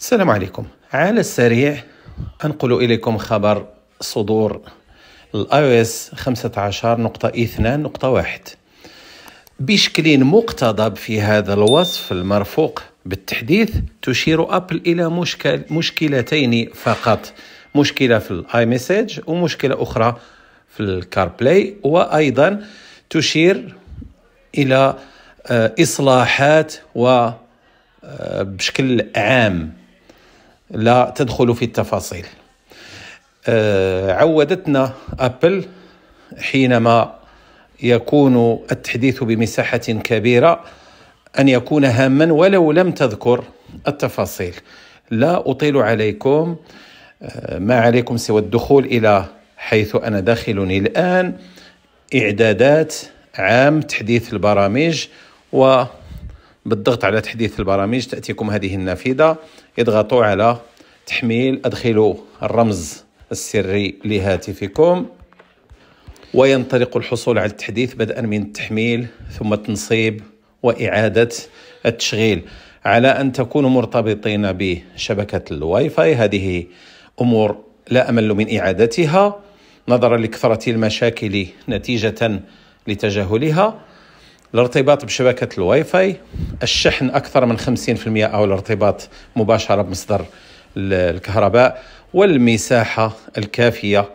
السلام عليكم على السريع أنقل إليكم خبر صدور الاي او اس 15.2.1 بشكل مقتضب في هذا الوصف المرفوق بالتحديث تشير ابل الى مشكل مشكلتين فقط مشكله في الاي مسج ومشكله اخرى في الكار بلاي وايضا تشير الى آه، اصلاحات و آه، بشكل عام لا تدخل في التفاصيل آه، عودتنا ابل حينما يكون التحديث بمساحه كبيره ان يكون هاما ولو لم تذكر التفاصيل لا اطيل عليكم آه، ما عليكم سوى الدخول الى حيث انا داخل الان اعدادات عام تحديث البرامج و بالضغط على تحديث البرامج تأتيكم هذه النافذة اضغطوا على تحميل أدخلوا الرمز السري لهاتفكم وينطلق الحصول على التحديث بدءا من التحميل ثم التنصيب وإعادة التشغيل على أن تكونوا مرتبطين بشبكة الواي فاي هذه أمور لا أمل من إعادتها نظرا لكثرة المشاكل نتيجة لتجاهلها الارتباط بشبكة الواي فاي الشحن أكثر من 50% أو الارتباط مباشرة بمصدر الكهرباء والمساحة الكافية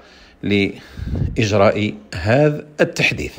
لإجراء هذا التحديث